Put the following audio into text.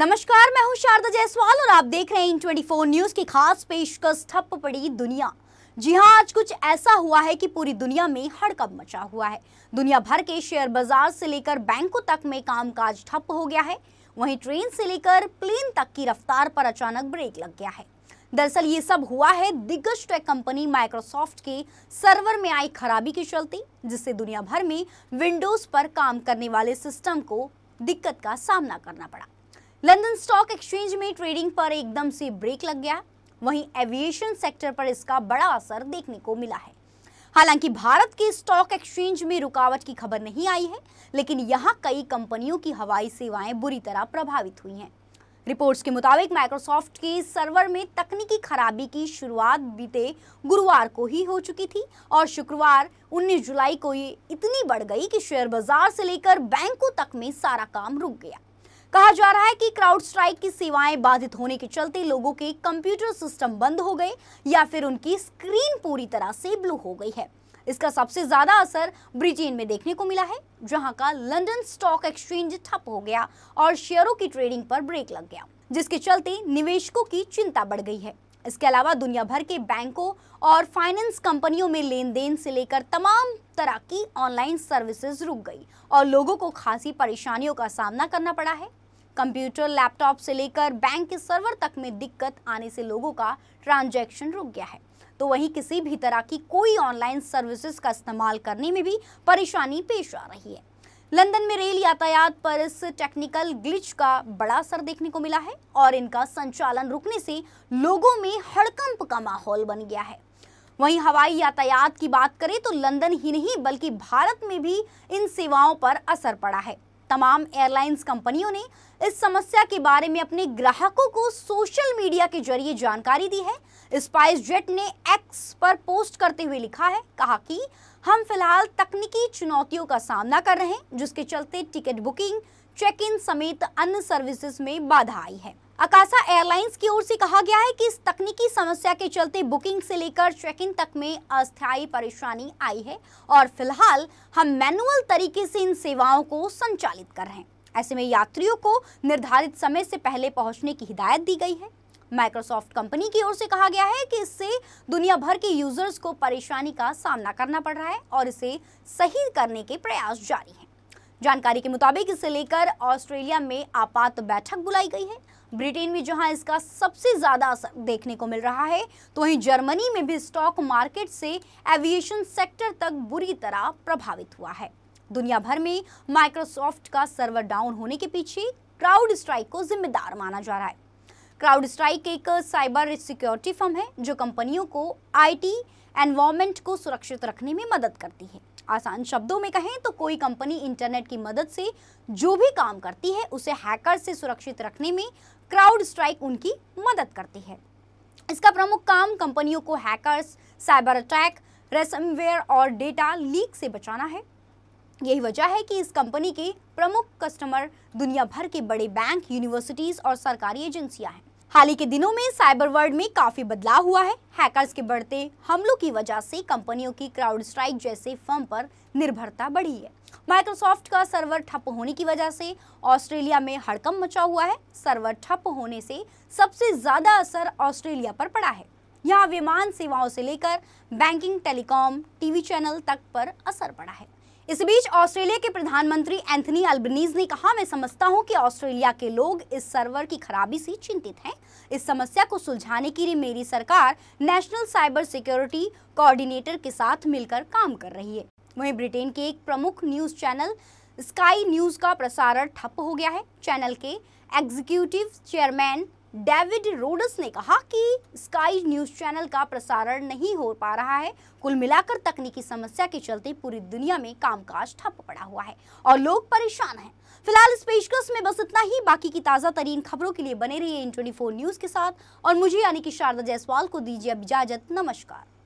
नमस्कार मैं हूं शारदा जायसवाल और आप देख रहे हैं ट्वेंटी फोर न्यूज की खास पेशकश ठप पड़ी दुनिया जी हाँ आज कुछ ऐसा हुआ है कि पूरी दुनिया में हड़कंप मचा हुआ है दुनिया भर के शेयर बाजार से लेकर बैंकों तक में कामकाज ठप हो गया है वहीं ट्रेन से लेकर प्लेन तक की रफ्तार पर अचानक ब्रेक लग गया है दरअसल ये सब हुआ है दिग्गज टेक कंपनी माइक्रोसॉफ्ट के सर्वर में आई खराबी के चलते जिससे दुनिया भर में विंडोज पर काम करने वाले सिस्टम को दिक्कत का सामना करना पड़ा लंदन स्टॉक एक्सचेंज में ट्रेडिंग पर एकदम से ब्रेक लग गया वहीं एविएशन सेक्टर पर इसका बड़ा असर देखने को मिला है हालांकि भारत के स्टॉक एक्सचेंज में रुकावट की खबर नहीं आई है लेकिन यहां कई कंपनियों की हवाई सेवाएं बुरी तरह प्रभावित हुई हैं रिपोर्ट्स के मुताबिक माइक्रोसॉफ्ट के सर्वर में तकनीकी खराबी की शुरुआत बीते गुरुवार को ही हो चुकी थी और शुक्रवार 19 जुलाई को ये इतनी बढ़ गई कि शेयर बाजार से लेकर बैंकों तक में सारा काम रुक गया कहा जा रहा है कि क्राउड स्ट्राइक की सेवाएं बाधित होने के चलते लोगों के कंप्यूटर सिस्टम बंद हो गए या फिर उनकी स्क्रीन पूरी तरह से ब्लू हो गई है इसका सबसे ज्यादा असर ब्रिटेन में देखने को मिला है जहां का लंदन स्टॉक एक्सचेंज ठप हो गया और शेयरों की ट्रेडिंग पर ब्रेक लग गया जिसके चलते निवेशकों की चिंता बढ़ गई है इसके अलावा दुनिया भर के बैंकों और फाइनेंस कंपनियों में लेन देन से लेकर तमाम तरह की ऑनलाइन सर्विसेज रुक गई और लोगों को खासी परेशानियों का सामना करना पड़ा है कंप्यूटर लैपटॉप से लेकर बैंक के सर्वर तक में दिक्कत आने से लोगों का ट्रांजैक्शन रुक गया है तो वहीं किसी भी तरह की कोई ऑनलाइन सर्विसेज का इस्तेमाल करने में भी परेशानी पेश आ रही है लंदन में रेल यातायात पर इस टेक्निकल ग्लिच का बड़ा असर देखने को मिला है और इनका संचालन रुकने से लोगों में हड़कंप का माहौल बन गया है वहीं हवाई यातायात की बात करें तो लंदन ही नहीं बल्कि भारत में भी इन सेवाओं पर असर पड़ा है तमाम एयरलाइंस कंपनियों ने इस समस्या के बारे में अपने ग्राहकों को सोशल मीडिया के जरिए जानकारी दी है स्पाइस जेट ने एक्स पर पोस्ट करते हुए लिखा है कहा कि हम फिलहाल तकनीकी चुनौतियों का सामना कर रहे हैं जिसके चलते टिकट बुकिंग चेक इन समेत अन्य सर्विसेज में बाधा आई है अकाशा एयरलाइंस की ओर से कहा गया है कि इस तकनीकी समस्या के चलते बुकिंग से लेकर चेक इन तक में अस्थायी परेशानी आई है और फिलहाल हम मैनुअल तरीके से इन सेवाओं को संचालित कर रहे हैं ऐसे में यात्रियों को निर्धारित समय से पहले पहुंचने की हिदायत दी गई है माइक्रोसॉफ्ट कंपनी की ओर से कहा गया है कि इससे दुनिया भर के यूजर्स को परेशानी का सामना करना पड़ रहा है और इसे सही करने के प्रयास जारी हैं जानकारी के मुताबिक इसे लेकर ऑस्ट्रेलिया में आपात बैठक बुलाई गई है ब्रिटेन में जहां इसका सबसे ज़्यादा असर देखने को मिल रहा है तो वहीं जर्मनी में भी स्टॉक मार्केट से एविएशन सेक्टर तक बुरी तरह प्रभावित हुआ है दुनिया भर में माइक्रोसॉफ्ट का सर्वर डाउन होने के पीछे क्राउड स्ट्राइक को जिम्मेदार माना जा रहा है क्राउड स्ट्राइक एक साइबर सिक्योरिटी फर्म है जो कंपनियों को आईटी एनवायरमेंट को सुरक्षित रखने में मदद करती है आसान शब्दों में कहें तो कोई कंपनी इंटरनेट की मदद से जो भी काम करती है उसे हैकर से सुरक्षित रखने में क्राउड स्ट्राइक उनकी मदद करती है इसका प्रमुख काम कंपनियों को हैकर्स साइबर अटैक रेसमवेयर और डेटा लीक से बचाना है यही वजह है कि इस कंपनी के प्रमुख कस्टमर दुनिया भर के बड़े बैंक यूनिवर्सिटीज़ और सरकारी एजेंसियां हैं हाल ही के दिनों में साइबर वर्ल्ड में काफी बदलाव हुआ है हैकर्स के बढ़ते हमलों की वजह से कंपनियों की क्राउड स्ट्राइक जैसे फर्म पर निर्भरता बढ़ी है माइक्रोसॉफ्ट का सर्वर ठप होने की वजह से ऑस्ट्रेलिया में हड़कम मचा हुआ है सर्वर ठप होने से सबसे ज्यादा असर ऑस्ट्रेलिया पर पड़ा है यहाँ विमान सेवाओं से लेकर बैंकिंग टेलीकॉम टीवी चैनल तक पर असर पड़ा है इस बीच ऑस्ट्रेलिया के प्रधानमंत्री एंथनी अल्बनीज ने कहा मैं समझता हूं कि ऑस्ट्रेलिया के लोग इस सर्वर की खराबी से चिंतित हैं इस समस्या को सुलझाने के लिए मेरी सरकार नेशनल साइबर सिक्योरिटी कोऑर्डिनेटर के साथ मिलकर काम कर रही है वहीं ब्रिटेन के एक प्रमुख न्यूज चैनल स्काई न्यूज का प्रसारण ठप हो गया है चैनल के एग्जीक्यूटिव चेयरमैन डेविड रोडस ने कहा कि स्काई न्यूज चैनल का प्रसारण नहीं हो पा रहा है कुल मिलाकर तकनीकी समस्या के चलते पूरी दुनिया में कामकाज ठप पड़ा हुआ है और लोग परेशान हैं फिलहाल इस पेशकश में बस इतना ही बाकी की ताज़ा तरीन खबरों के लिए बने रहिए इन ट्वेंटी न्यूज़ के साथ और मुझे यानी कि शारदा जायसवाल को दीजिए अब इजाजत नमस्कार